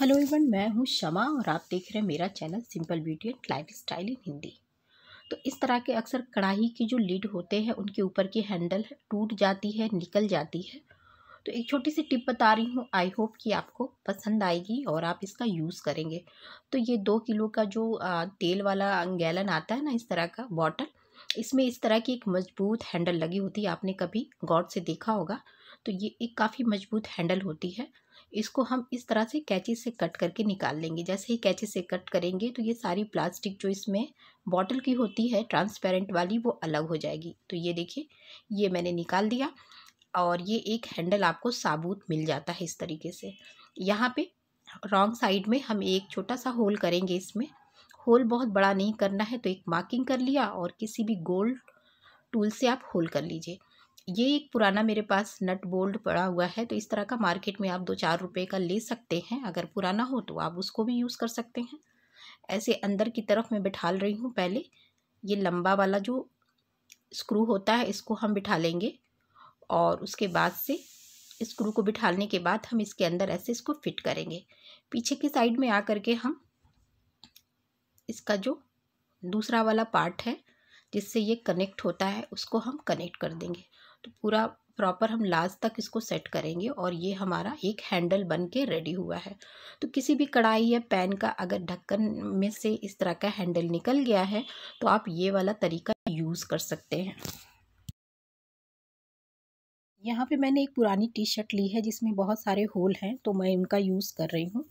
hello even मैं हूँ शमा और आप देख रहे हैं मेरा channel simple beauty and lifestyle in Hindi तो इस तरह के अक्सर कढ़ाई की जो लीड होते हैं उनके ऊपर की हैंडल टूट जाती है निकल जाती है तो एक छोटी सी टिप बता रही हूँ आई होप कि आपको पसंद आएगी और आप इसका यूज़ करेंगे तो ये दो किलो का जो तेल वाला गैलन आता है ना इस तरह का बॉटल इसमें इस तरह की एक मजबूत हैंडल लगी होती है आपने कभी गॉड से देखा होगा तो ये एक काफ़ी मजबूत हैंडल होती है इसको हम इस तरह से कैची से कट करके निकाल लेंगे जैसे ही कैची से कट करेंगे तो ये सारी प्लास्टिक जो इसमें बॉटल की होती है ट्रांसपेरेंट वाली वो अलग हो जाएगी तो ये देखिए ये मैंने निकाल दिया और ये एक हैंडल आपको साबुत मिल जाता है इस तरीके से यहाँ पे रॉन्ग साइड में हम एक छोटा सा होल करेंगे इसमें होल बहुत बड़ा नहीं करना है तो एक मार्किंग कर लिया और किसी भी गोल्ड टूल से आप होल कर लीजिए ये एक पुराना मेरे पास नट बोल्ट पड़ा हुआ है तो इस तरह का मार्केट में आप दो चार रुपए का ले सकते हैं अगर पुराना हो तो आप उसको भी यूज़ कर सकते हैं ऐसे अंदर की तरफ मैं बिठाल रही हूँ पहले ये लंबा वाला जो स्क्रू होता है इसको हम बिठा लेंगे और उसके बाद से स्क्रू को बिठाने के बाद हम इसके अंदर ऐसे इसको फिट करेंगे पीछे की साइड में आ करके हम इसका जो दूसरा वाला पार्ट है जिससे ये कनेक्ट होता है उसको हम कनेक्ट कर देंगे तो पूरा प्रॉपर हम लास्ट तक इसको सेट करेंगे और ये हमारा एक हैंडल बन के रेडी हुआ है तो किसी भी कढ़ाई या पैन का अगर ढक्कन में से इस तरह का हैंडल निकल गया है तो आप ये वाला तरीका यूज़ कर सकते हैं यहाँ पे मैंने एक पुरानी टी शर्ट ली है जिसमें बहुत सारे होल हैं तो मैं उनका यूज़ कर रही हूँ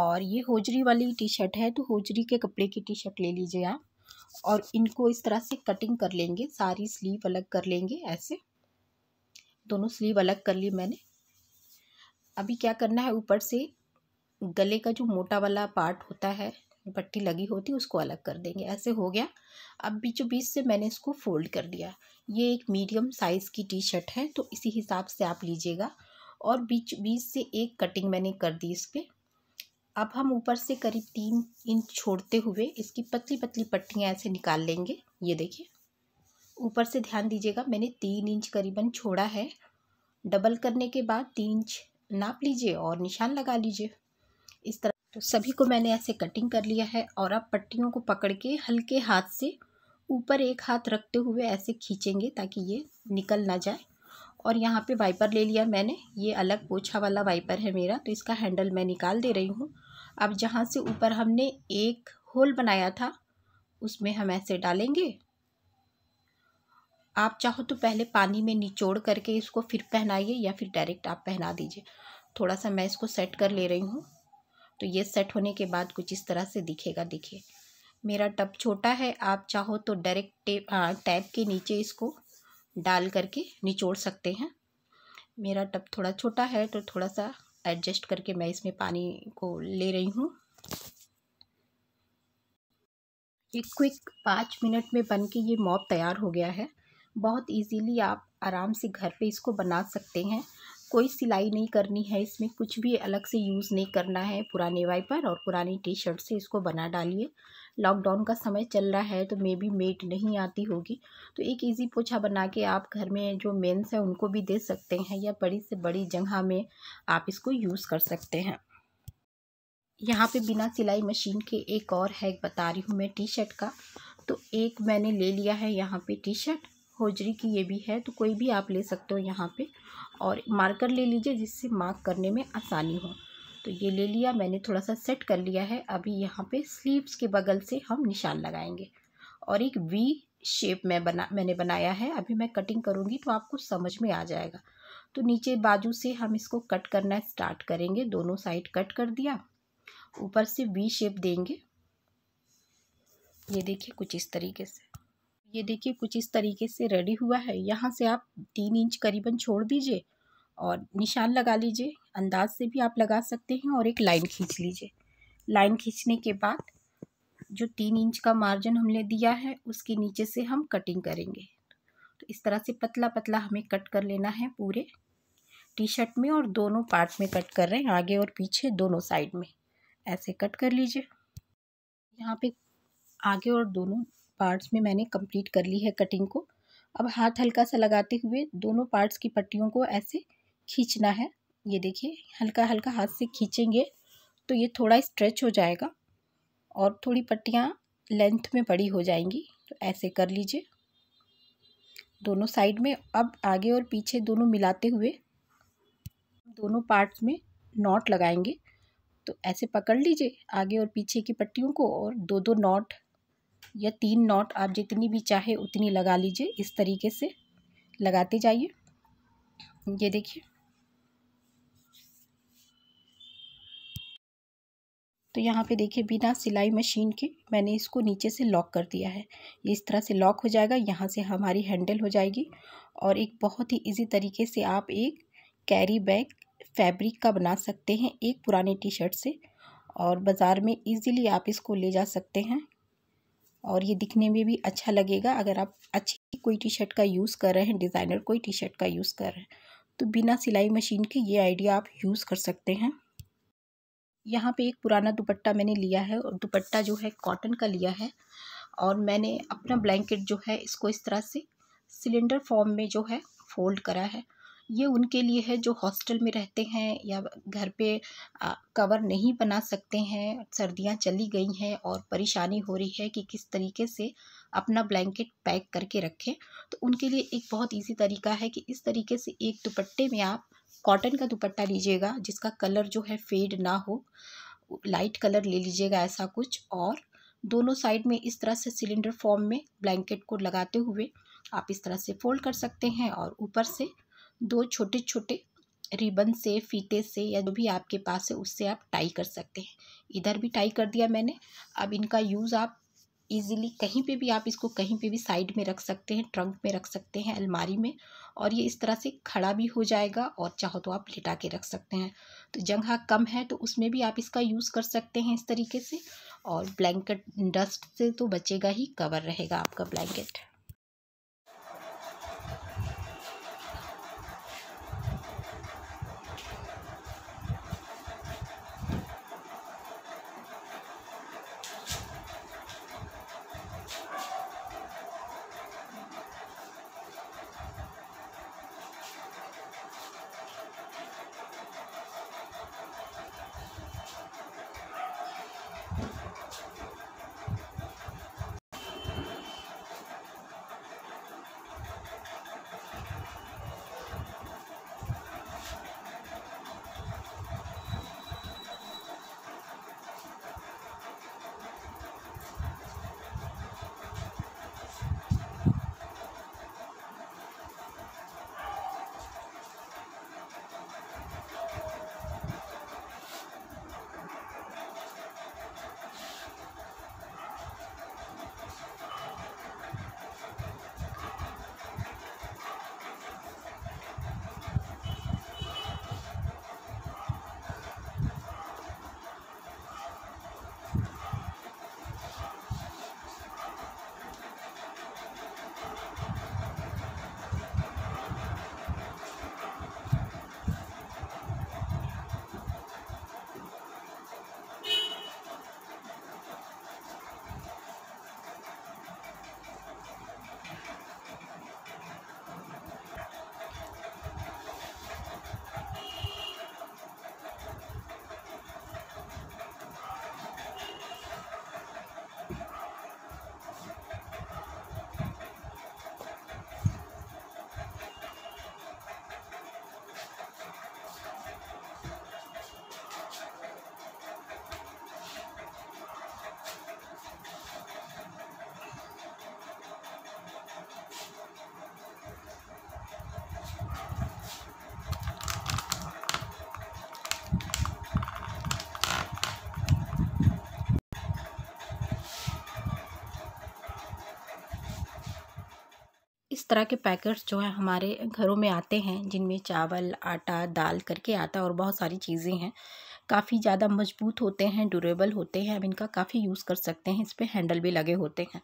और ये होजरी वाली टी शर्ट है तो होजरी के कपड़े की टी शर्ट ले लीजिए आप और इनको इस तरह से कटिंग कर लेंगे सारी स्लीव अलग कर लेंगे ऐसे दोनों स्लीव अलग कर ली मैंने अभी क्या करना है ऊपर से गले का जो मोटा वाला पार्ट होता है पट्टी लगी होती है उसको अलग कर देंगे ऐसे हो गया अब बीचों बीच से मैंने इसको फोल्ड कर दिया ये एक मीडियम साइज़ की टी शर्ट है तो इसी हिसाब से आप लीजिएगा और बीच बीच से एक कटिंग मैंने कर दी इस पर अब हम ऊपर से करीब तीन इंच छोड़ते हुए इसकी पतली पतली पट्टियाँ ऐसे निकाल लेंगे ये देखिए ऊपर से ध्यान दीजिएगा मैंने तीन इंच करीबन छोड़ा है डबल करने के बाद तीन इंच नाप लीजिए और निशान लगा लीजिए इस तरह तो सभी को मैंने ऐसे कटिंग कर लिया है और अब पट्टियों को पकड़ के हल्के हाथ से ऊपर एक हाथ रखते हुए ऐसे खींचेंगे ताकि ये निकल ना जाए और यहाँ पे वाइपर ले लिया मैंने ये अलग पोछा वाला वाइपर है मेरा तो इसका हैंडल मैं निकाल दे रही हूँ अब जहाँ से ऊपर हमने एक होल बनाया था उसमें हम ऐसे डालेंगे आप चाहो तो पहले पानी में निचोड़ करके इसको फिर पहनाइए या फिर डायरेक्ट आप पहना दीजिए थोड़ा सा मैं इसको सेट कर ले रही हूँ तो ये सेट होने के बाद कुछ इस तरह से दिखेगा दिखे मेरा टब छोटा है आप चाहो तो डायरेक्ट टेप टैप के नीचे इसको डाल करके निचोड़ सकते हैं मेरा टब थोड़ा छोटा है तो थोड़ा सा एडजस्ट करके मैं इसमें पानी को ले रही हूँ एक क्विक पाँच मिनट में बन के ये मॉप तैयार हो गया है बहुत इजीली आप आराम से घर पे इसको बना सकते हैं कोई सिलाई नहीं करनी है इसमें कुछ भी अलग से यूज़ नहीं करना है पुराने वाइपर और पुरानी टी शर्ट से इसको बना डालिए लॉकडाउन का समय चल रहा है तो मे बी मेट नहीं आती होगी तो एक ईजी पोछा बना के आप घर में जो मेन्स हैं उनको भी दे सकते हैं या बड़ी से बड़ी जगह में आप इसको यूज़ कर सकते हैं यहाँ पे बिना सिलाई मशीन के एक और हैग बता रही हूँ मैं टी शर्ट का तो एक मैंने ले लिया है यहाँ पे टी शर्ट होजरी की ये भी है तो कोई भी आप ले सकते हो यहाँ पे और मार्कर ले लीजिए जिससे मार्क करने में आसानी हो तो ये ले लिया मैंने थोड़ा सा सेट कर लिया है अभी यहाँ पे स्लीव्स के बगल से हम निशान लगाएंगे और एक वी शेप में बना मैंने बनाया है अभी मैं कटिंग करूँगी तो आपको समझ में आ जाएगा तो नीचे बाजू से हम इसको कट करना स्टार्ट करेंगे दोनों साइड कट कर दिया ऊपर से वी शेप देंगे ये देखिए कुछ इस तरीके से ये देखिए कुछ इस तरीके से रेडी हुआ है यहाँ से आप तीन इंच करीबन छोड़ दीजिए और निशान लगा लीजिए अंदाज से भी आप लगा सकते हैं और एक लाइन खींच लीजिए लाइन खींचने के बाद जो तीन इंच का मार्जिन हमने दिया है उसके नीचे से हम कटिंग करेंगे तो इस तरह से पतला पतला हमें कट कर लेना है पूरे टी शर्ट में और दोनों पार्ट में कट कर रहे हैं आगे और पीछे दोनों साइड में ऐसे कट कर लीजिए यहाँ पे आगे और दोनों पार्ट्स में मैंने कंप्लीट कर ली है कटिंग को अब हाथ हल्का सा लगाते हुए दोनों पार्ट्स की पट्टियों को ऐसे खींचना है ये देखिए हल्का हल्का हाथ से खींचेंगे तो ये थोड़ा स्ट्रेच हो जाएगा और थोड़ी पट्टियाँ लेंथ में बड़ी हो जाएंगी तो ऐसे कर लीजिए दोनों साइड में अब आगे और पीछे दोनों मिलाते हुए दोनों पार्ट्स में नॉट लगाएंगे तो ऐसे पकड़ लीजिए आगे और पीछे की पट्टियों को और दो दो नॉट या तीन नॉट आप जितनी भी चाहे उतनी लगा लीजिए इस तरीके से लगाते जाइए ये देखिए तो यहाँ पे देखिए बिना सिलाई मशीन के मैंने इसको नीचे से लॉक कर दिया है ये इस तरह से लॉक हो जाएगा यहाँ से हमारी हैंडल हो जाएगी और एक बहुत ही इजी तरीके से आप एक कैरी बैग फैब्रिक का बना सकते हैं एक पुराने टी शर्ट से और बाज़ार में इजीली आप इसको ले जा सकते हैं और ये दिखने में भी अच्छा लगेगा अगर आप अच्छी कोई टी शर्ट का यूज़ कर रहे हैं डिज़ाइनर कोई टी शर्ट का यूज़ कर रहे हैं तो बिना सिलाई मशीन के ये आइडिया आप यूज़ कर सकते हैं यहाँ पे एक पुराना दुपट्टा मैंने लिया है और दुपट्टा जो है कॉटन का लिया है और मैंने अपना ब्लैंकेट जो है इसको इस तरह से सिलेंडर फॉर्म में जो है फोल्ड करा है ये उनके लिए है जो हॉस्टल में रहते हैं या घर पे आ, कवर नहीं बना सकते हैं सर्दियां चली गई हैं और परेशानी हो रही है कि किस तरीके से अपना ब्लैंकेट पैक करके रखें तो उनके लिए एक बहुत इजी तरीका है कि इस तरीके से एक दुपट्टे में आप कॉटन का दुपट्टा लीजिएगा जिसका कलर जो है फेड ना हो लाइट कलर ले लीजिएगा ऐसा कुछ और दोनों साइड में इस तरह से सिलेंडर फॉर्म में ब्लैंकेट को लगाते हुए आप इस तरह से फोल्ड कर सकते हैं और ऊपर से दो छोटे छोटे रिबन से फीते से या जो भी आपके पास है उससे आप टाई कर सकते हैं इधर भी टाई कर दिया मैंने अब इनका यूज़ आप ईज़िली कहीं पे भी आप इसको कहीं पे भी साइड में रख सकते हैं ट्रंक में रख सकते हैं अलमारी में और ये इस तरह से खड़ा भी हो जाएगा और चाहो तो आप लिटा के रख सकते हैं तो जगह हाँ कम है तो उसमें भी आप इसका यूज़ कर सकते हैं इस तरीके से और ब्लैंकेट डस्ट से तो बचेगा ही कवर रहेगा आपका ब्लैंकेट तरह के पैकेट्स जो है हमारे घरों में आते हैं जिनमें चावल आटा दाल करके आता है और बहुत सारी चीज़ें हैं काफ़ी ज़्यादा मजबूत होते हैं ड्यूरेबल होते हैं हम इनका काफ़ी यूज़ कर सकते हैं इस पर हैंडल भी लगे होते हैं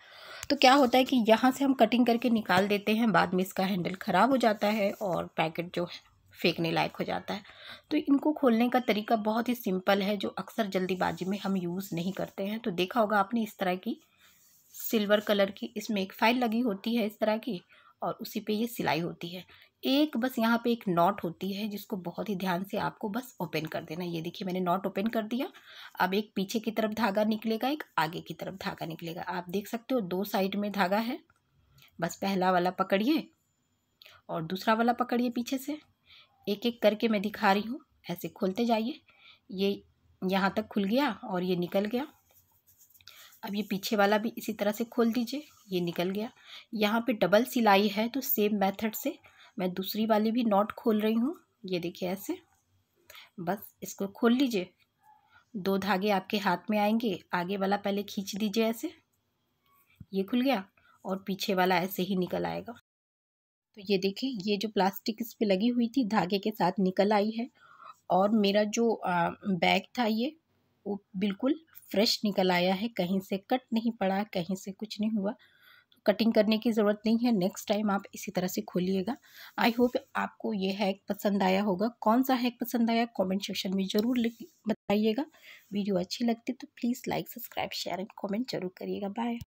तो क्या होता है कि यहाँ से हम कटिंग करके निकाल देते हैं बाद में इसका हैंडल ख़राब हो जाता है और पैकेट जो है फेंकने लायक हो जाता है तो इनको खोलने का तरीका बहुत ही सिंपल है जो अक्सर जल्दीबाजी में हम यूज़ नहीं करते हैं तो देखा होगा आपने इस तरह की सिल्वर कलर की इसमें एक फाइल लगी होती है इस तरह की और उसी पे ये सिलाई होती है एक बस यहाँ पे एक नॉट होती है जिसको बहुत ही ध्यान से आपको बस ओपन कर देना ये देखिए मैंने नॉट ओपन कर दिया अब एक पीछे की तरफ धागा निकलेगा एक आगे की तरफ धागा निकलेगा आप देख सकते हो दो साइड में धागा है बस पहला वाला पकड़िए और दूसरा वाला पकड़िए पीछे से एक एक करके मैं दिखा रही हूँ ऐसे खोलते जाइए ये यहाँ तक खुल गया और ये निकल गया अब ये पीछे वाला भी इसी तरह से खोल दीजिए ये निकल गया यहाँ पे डबल सिलाई है तो सेम मेथड से मैं दूसरी वाली भी नॉट खोल रही हूँ ये देखिए ऐसे बस इसको खोल लीजिए दो धागे आपके हाथ में आएंगे आगे वाला पहले खींच दीजिए ऐसे ये खुल गया और पीछे वाला ऐसे ही निकल आएगा तो ये देखिए ये जो प्लास्टिक इस पर लगी हुई थी धागे के साथ निकल आई है और मेरा जो बैग था ये वो बिल्कुल फ्रेश निकल आया है कहीं से कट नहीं पड़ा कहीं से कुछ नहीं हुआ तो कटिंग करने की ज़रूरत नहीं है नेक्स्ट टाइम आप इसी तरह से खोलिएगा आई होप आपको ये हैक पसंद आया होगा कौन सा हैक पसंद आया कमेंट सेक्शन में ज़रूर बताइएगा वीडियो अच्छी लगती तो please like subscribe share and comment जरूर करिएगा बाय